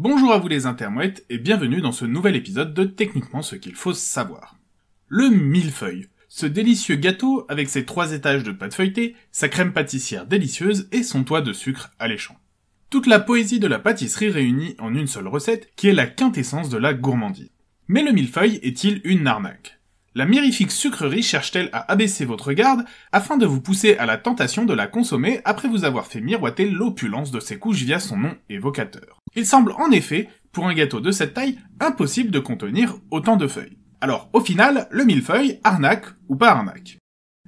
Bonjour à vous les intermouettes et bienvenue dans ce nouvel épisode de Techniquement ce qu'il faut savoir. Le millefeuille. Ce délicieux gâteau avec ses trois étages de pâte feuilletée, sa crème pâtissière délicieuse et son toit de sucre alléchant. Toute la poésie de la pâtisserie réunie en une seule recette qui est la quintessence de la gourmandise. Mais le millefeuille est-il une arnaque la mirifique sucrerie cherche-t-elle à abaisser votre garde afin de vous pousser à la tentation de la consommer après vous avoir fait miroiter l'opulence de ses couches via son nom évocateur. Il semble en effet, pour un gâteau de cette taille, impossible de contenir autant de feuilles. Alors au final, le millefeuille, arnaque ou pas arnaque.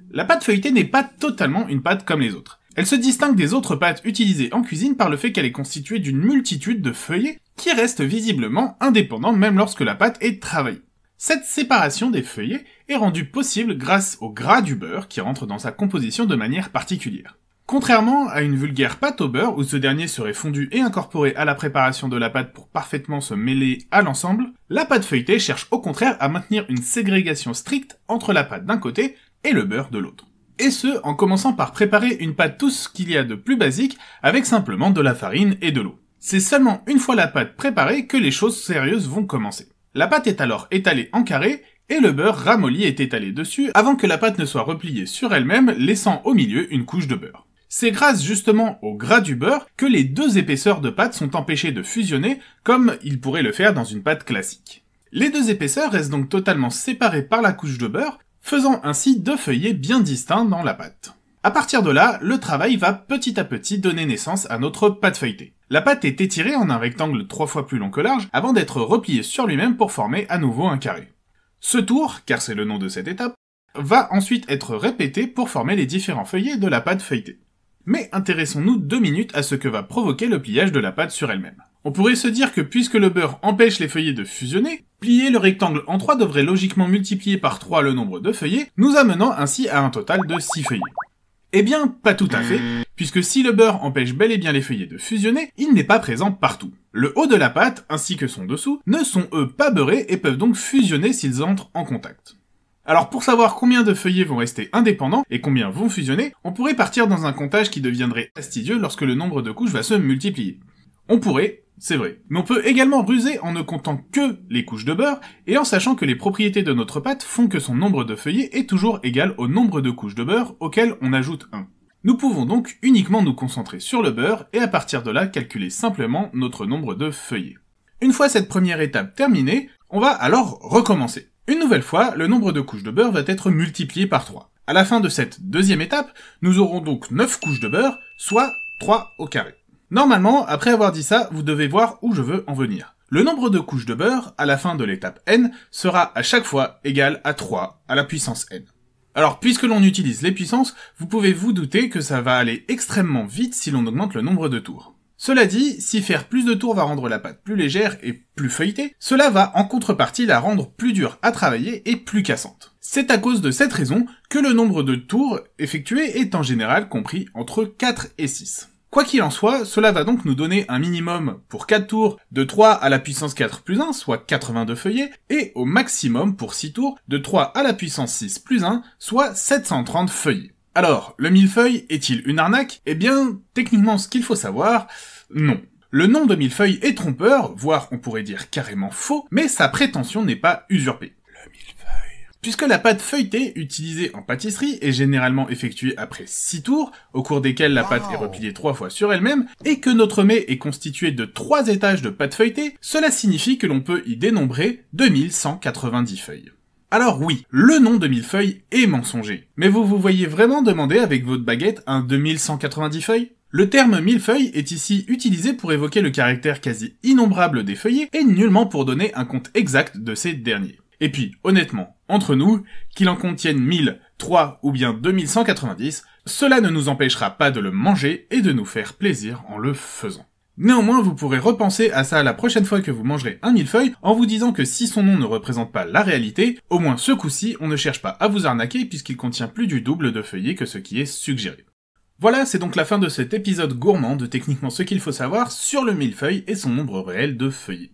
La pâte feuilletée n'est pas totalement une pâte comme les autres. Elle se distingue des autres pâtes utilisées en cuisine par le fait qu'elle est constituée d'une multitude de feuillets qui restent visiblement indépendants même lorsque la pâte est travaillée. Cette séparation des feuillets est rendue possible grâce au gras du beurre qui rentre dans sa composition de manière particulière. Contrairement à une vulgaire pâte au beurre où ce dernier serait fondu et incorporé à la préparation de la pâte pour parfaitement se mêler à l'ensemble, la pâte feuilletée cherche au contraire à maintenir une ségrégation stricte entre la pâte d'un côté et le beurre de l'autre. Et ce, en commençant par préparer une pâte tout ce qu'il y a de plus basique avec simplement de la farine et de l'eau. C'est seulement une fois la pâte préparée que les choses sérieuses vont commencer. La pâte est alors étalée en carré et le beurre ramolli est étalé dessus avant que la pâte ne soit repliée sur elle-même, laissant au milieu une couche de beurre. C'est grâce justement au gras du beurre que les deux épaisseurs de pâte sont empêchées de fusionner comme ils pourraient le faire dans une pâte classique. Les deux épaisseurs restent donc totalement séparées par la couche de beurre, faisant ainsi deux feuillets bien distincts dans la pâte. À partir de là, le travail va petit à petit donner naissance à notre pâte feuilletée. La pâte est étirée en un rectangle trois fois plus long que large avant d'être repliée sur lui-même pour former à nouveau un carré. Ce tour, car c'est le nom de cette étape, va ensuite être répété pour former les différents feuillets de la pâte feuilletée. Mais intéressons-nous deux minutes à ce que va provoquer le pliage de la pâte sur elle-même. On pourrait se dire que puisque le beurre empêche les feuillets de fusionner, plier le rectangle en 3 devrait logiquement multiplier par 3 le nombre de feuillets, nous amenant ainsi à un total de 6 feuillets. Eh bien, pas tout à fait, puisque si le beurre empêche bel et bien les feuillets de fusionner, il n'est pas présent partout. Le haut de la pâte, ainsi que son dessous, ne sont eux pas beurrés et peuvent donc fusionner s'ils entrent en contact. Alors pour savoir combien de feuillets vont rester indépendants et combien vont fusionner, on pourrait partir dans un comptage qui deviendrait fastidieux lorsque le nombre de couches va se multiplier. On pourrait, c'est vrai. Mais on peut également ruser en ne comptant que les couches de beurre et en sachant que les propriétés de notre pâte font que son nombre de feuillets est toujours égal au nombre de couches de beurre auquel on ajoute 1. Nous pouvons donc uniquement nous concentrer sur le beurre et à partir de là calculer simplement notre nombre de feuillets. Une fois cette première étape terminée, on va alors recommencer. Une nouvelle fois, le nombre de couches de beurre va être multiplié par 3. À la fin de cette deuxième étape, nous aurons donc 9 couches de beurre, soit 3 au carré. Normalement, après avoir dit ça, vous devez voir où je veux en venir. Le nombre de couches de beurre, à la fin de l'étape n, sera à chaque fois égal à 3 à la puissance n. Alors, puisque l'on utilise les puissances, vous pouvez vous douter que ça va aller extrêmement vite si l'on augmente le nombre de tours. Cela dit, si faire plus de tours va rendre la pâte plus légère et plus feuilletée, cela va en contrepartie la rendre plus dure à travailler et plus cassante. C'est à cause de cette raison que le nombre de tours effectués est en général compris entre 4 et 6. Quoi qu'il en soit, cela va donc nous donner un minimum pour 4 tours de 3 à la puissance 4 plus 1, soit 82 feuillets, et au maximum pour 6 tours de 3 à la puissance 6 plus 1, soit 730 feuillets. Alors, le millefeuille est-il une arnaque Eh bien, techniquement ce qu'il faut savoir, non. Le nom de millefeuille est trompeur, voire on pourrait dire carrément faux, mais sa prétention n'est pas usurpée. Le millefeuille Puisque la pâte feuilletée utilisée en pâtisserie est généralement effectuée après 6 tours, au cours desquels la pâte est repliée 3 fois sur elle-même, et que notre mets est constitué de 3 étages de pâte feuilletée, cela signifie que l'on peut y dénombrer 2190 feuilles. Alors oui, le nom de millefeuille est mensonger, mais vous vous voyez vraiment demander avec votre baguette un 2190 feuilles le terme millefeuille est ici utilisé pour évoquer le caractère quasi innombrable des feuillets et nullement pour donner un compte exact de ces derniers. Et puis, honnêtement, entre nous, qu'il en contienne 1000, 3 ou bien 2190, cela ne nous empêchera pas de le manger et de nous faire plaisir en le faisant. Néanmoins, vous pourrez repenser à ça la prochaine fois que vous mangerez un millefeuille en vous disant que si son nom ne représente pas la réalité, au moins ce coup-ci, on ne cherche pas à vous arnaquer puisqu'il contient plus du double de feuillets que ce qui est suggéré. Voilà, c'est donc la fin de cet épisode gourmand de techniquement ce qu'il faut savoir sur le millefeuille et son nombre réel de feuillets.